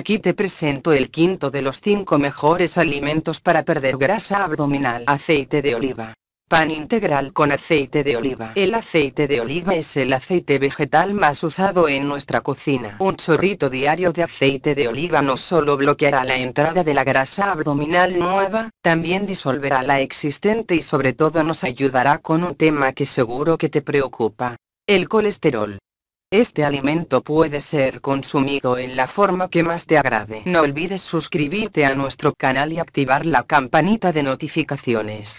Aquí te presento el quinto de los cinco mejores alimentos para perder grasa abdominal. Aceite de oliva. Pan integral con aceite de oliva. El aceite de oliva es el aceite vegetal más usado en nuestra cocina. Un chorrito diario de aceite de oliva no solo bloqueará la entrada de la grasa abdominal nueva, también disolverá la existente y sobre todo nos ayudará con un tema que seguro que te preocupa. El colesterol. Este alimento puede ser consumido en la forma que más te agrade. No olvides suscribirte a nuestro canal y activar la campanita de notificaciones.